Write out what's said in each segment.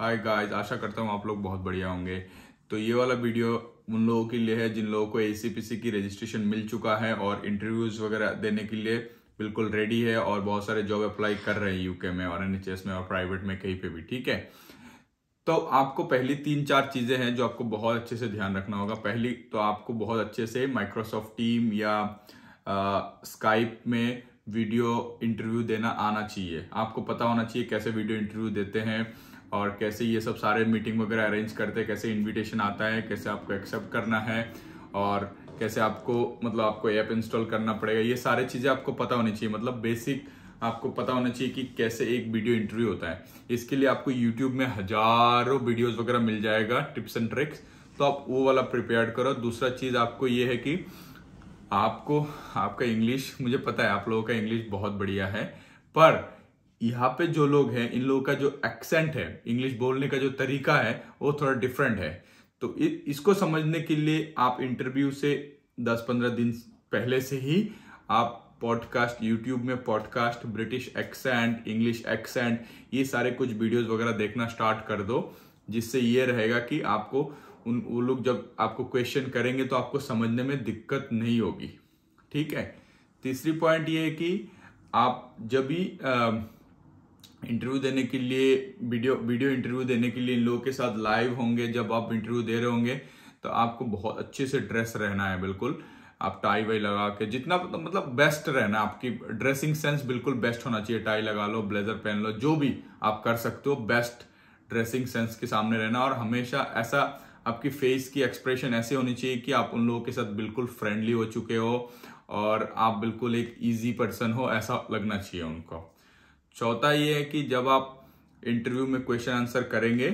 hi guys आशा करता हूँ आप लोग बहुत बढ़िया होंगे तो ये वाला वीडियो उन लोगों के लिए है जिन लोगों को ए की रजिस्ट्रेशन मिल चुका है और इंटरव्यूज वगैरह देने के लिए बिल्कुल रेडी है और बहुत सारे जॉब अप्लाई कर रहे हैं यूके में और एनएचएस में और प्राइवेट में कहीं पे भी ठीक है तो आपको पहली तीन चार चीज़ें हैं जो आपको बहुत अच्छे से ध्यान रखना होगा पहली तो आपको बहुत अच्छे से माइक्रोसॉफ्ट टीम या स्काइप में वीडियो इंटरव्यू देना आना चाहिए आपको पता होना चाहिए कैसे वीडियो इंटरव्यू देते हैं और कैसे ये सब सारे मीटिंग वगैरह अरेंज करते हैं कैसे इनविटेशन आता है कैसे आपको एक्सेप्ट करना है और कैसे आपको मतलब आपको ऐप इंस्टॉल करना पड़ेगा ये सारे चीज़ें आपको पता होनी चाहिए मतलब बेसिक आपको पता होना चाहिए कि कैसे एक वीडियो इंटरव्यू होता है इसके लिए आपको यूट्यूब में हजारों वीडियोज़ वगैरह मिल जाएगा टिप्स एंड ट्रिक्स तो आप वो वाला प्रिपेयर करो दूसरा चीज़ आपको ये है कि आपको आपका इंग्लिश मुझे पता है आप लोगों का इंग्लिश बहुत बढ़िया है पर यहाँ पे जो लोग हैं इन लोगों का जो एक्सेंट है इंग्लिश बोलने का जो तरीका है वो थोड़ा डिफरेंट है तो इसको समझने के लिए आप इंटरव्यू से 10-15 दिन पहले से ही आप पॉडकास्ट यूट्यूब में podcast British accent English accent ये सारे कुछ वीडियोस वगैरह देखना स्टार्ट कर दो जिससे ये रहेगा कि आपको उन वो लोग जब आपको क्वेश्चन करेंगे तो आपको समझने में दिक्कत नहीं होगी ठीक है तीसरी पॉइंट ये है कि आप जब भी इंटरव्यू देने के लिए वीडियो वीडियो इंटरव्यू देने के लिए इन लोगों के साथ लाइव होंगे जब आप इंटरव्यू दे रहे होंगे तो आपको बहुत अच्छे से ड्रेस रहना है बिल्कुल आप टाई वाई लगा के जितना तो मतलब बेस्ट मतलब रहना आपकी ड्रेसिंग सेंस बिल्कुल बेस्ट होना चाहिए टाई लगा लो ब्लेजर पहन लो जो भी आप कर सकते हो बेस्ट ड्रेसिंग सेंस के सामने रहना और हमेशा ऐसा आपकी फेस की एक्सप्रेशन ऐसे होनी चाहिए कि आप उन लोगों के साथ बिल्कुल फ्रेंडली हो चुके हो और आप बिल्कुल एक ईजी पर्सन हो ऐसा लगना चाहिए उनको चौथा ये है कि जब आप इंटरव्यू में क्वेश्चन आंसर करेंगे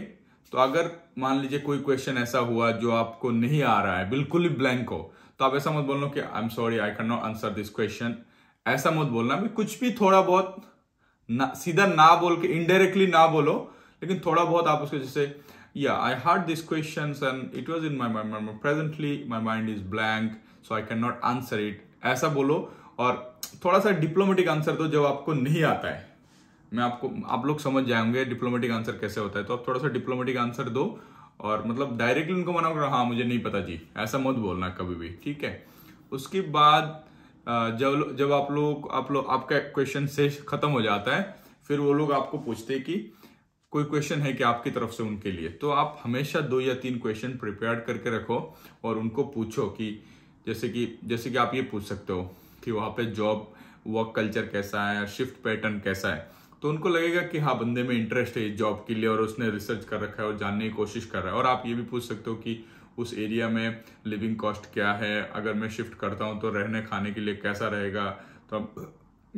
तो अगर मान लीजिए कोई क्वेश्चन ऐसा हुआ जो आपको नहीं आ रहा है बिल्कुल ही ब्लैंक हो तो आप ऐसा मत बोलना कि I am sorry I can not answer this question ऐसा मत बोलना भी कुछ भी थोड़ा बहुत ना, सीधा ना बोल के इनडायरेक्टली ना बोलो लेकिन थोड़ा बहुत आप उसको जैसे या I heard this question and it was in my presently my mind is blank so I can not answer it ऐसा बोलो और थोड़ा सा डिप्लोमेटिक आंसर दो जब आपको नहीं आता है मैं आपको आप लोग समझ जाएंगे डिप्लोमेटिक आंसर कैसे होता है तो आप थोड़ा सा डिप्लोमेटिक आंसर दो और मतलब डायरेक्टली उनको मना करो हाँ मुझे नहीं पता जी ऐसा मत बोलना कभी भी ठीक है उसके बाद जब जब आप लोग आप लोग आपका क्वेश्चन से खत्म हो जाता है फिर वो लोग आपको पूछते कि कोई क्वेश्चन है कि आपकी तरफ से उनके लिए तो आप हमेशा दो या तीन क्वेश्चन प्रिपेयर करके रखो और उनको पूछो कि जैसे कि जैसे कि आप ये पूछ सकते हो कि वहाँ पे जॉब वर्क कल्चर कैसा है शिफ्ट पैटर्न कैसा है तो उनको लगेगा कि हाँ बंदे में इंटरेस्ट है इस जॉब के लिए और उसने रिसर्च कर रखा है और जानने की कोशिश कर रहा है और आप ये भी पूछ सकते हो कि उस एरिया में लिविंग कॉस्ट क्या है अगर मैं शिफ्ट करता हूँ तो रहने खाने के लिए कैसा रहेगा तो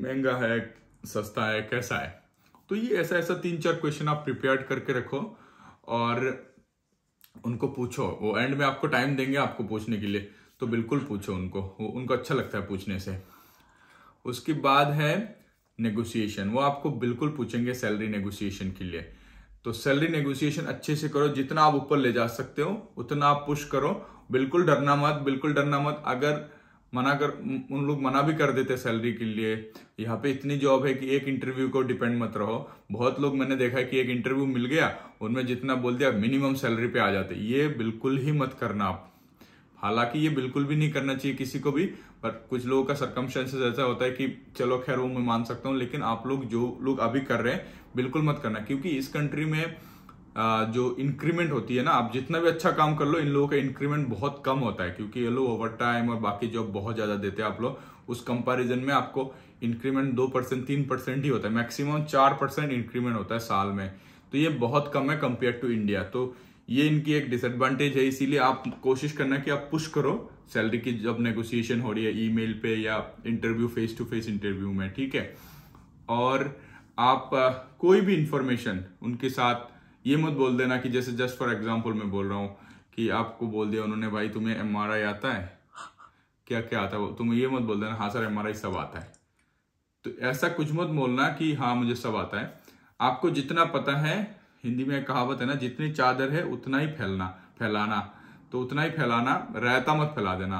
महंगा है सस्ता है कैसा है तो ये ऐसा ऐसा तीन चार क्वेश्चन आप प्रिपेयर करके रखो और उनको पूछो वो एंड में आपको टाइम देंगे आपको पूछने के लिए तो बिल्कुल पूछो उनको वो उनको अच्छा लगता है पूछने से उसके बाद है नेगोशिएशन वो आपको बिल्कुल पूछेंगे सैलरी नेगोशिएशन के लिए तो सैलरी नेगोशिएशन अच्छे से करो जितना आप ऊपर ले जा सकते हो उतना आप पुश करो बिल्कुल डरना मत बिल्कुल डरना मत अगर मना कर उन लोग मना भी कर देते सैलरी के लिए यहाँ पे इतनी जॉब है कि एक इंटरव्यू को डिपेंड मत रहो बहुत लोग मैंने देखा है कि एक इंटरव्यू मिल गया उनमें जितना बोल दिया मिनिमम सैलरी पे आ जाते ये बिल्कुल ही मत करना आप हालांकि ये बिल्कुल भी नहीं करना चाहिए किसी को भी पर कुछ लोगों का सर्कमस्टेंसेस ऐसा होता है कि चलो खैर वो मैं मान सकता हूँ लेकिन आप लोग जो लोग अभी कर रहे हैं बिल्कुल मत करना क्योंकि इस कंट्री में जो इंक्रीमेंट होती है ना आप जितना भी अच्छा काम कर लो इन लोगों का इंक्रीमेंट बहुत कम होता है क्योंकि ये लोग ओवर टाइम और बाकी जॉब बहुत ज़्यादा देते हैं आप लोग उस कंपैरिजन में आपको इंक्रीमेंट दो परसेंट तीन परसेंट ही होता है मैक्सिमम चार परसेंट इंक्रीमेंट होता है साल में तो ये बहुत कम है कंपेयर टू इंडिया तो ये इनकी एक डिसएडवांटेज है इसीलिए आप कोशिश करना कि आप पुश करो सैलरी की जब नेगोशिएशन हो रही है ईमेल पे या interview face to face interview में ठीक है और आप कोई भी इंफॉर्मेशन उनके साथ ये मत बोल देना कि जैसे जस्ट फॉर एग्जाम्पल मैं बोल रहा हूँ कि आपको बोल दिया उन्होंने भाई तुम्हें एम आता है क्या क्या आता है तुम ये मत बोल देना हाँ सर एम सब आता है तो ऐसा कुछ मत बोलना कि हाँ मुझे सब आता है आपको जितना पता है हिंदी में कहावत है ना जितनी चादर है उतना ही फैलना फैलाना तो उतना ही फैलाना रहता मत फैला देना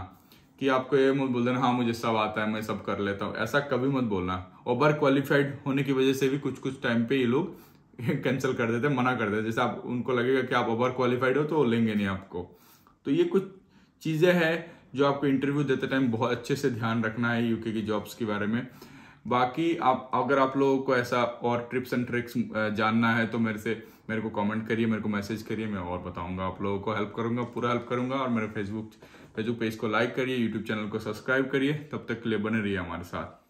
कि आपको ये मत बोल देना हाँ मुझे सब आता है मैं सब कर लेता हूँ ऐसा कभी मत बोलना ओवर क्वालिफाइड होने की वजह से भी कुछ कुछ टाइम पे ये लोग कैंसिल कर देते हैं मना कर देते जैसे आप उनको लगेगा कि आप ओवर क्वालिफाइड हो तो लेंगे नहीं आपको तो ये कुछ चीज़ें हैं जो आपको इंटरव्यू देते टाइम बहुत अच्छे से ध्यान रखना है यूके की जॉब्स के बारे में बाकी आप अगर आप लोगों को ऐसा और ट्रिप्स एंड ट्रिक्स जानना है तो मेरे से मेरे को कमेंट करिए मेरे को मैसेज करिए मैं और बताऊंगा आप लोगों को हेल्प करूंगा पूरा हेल्प करूंगा और मेरे फेसबुक फेसबुक पेज को लाइक करिए यूट्यूब चैनल को सब्सक्राइब करिए तब तक के लिए बने रहिए हमारे साथ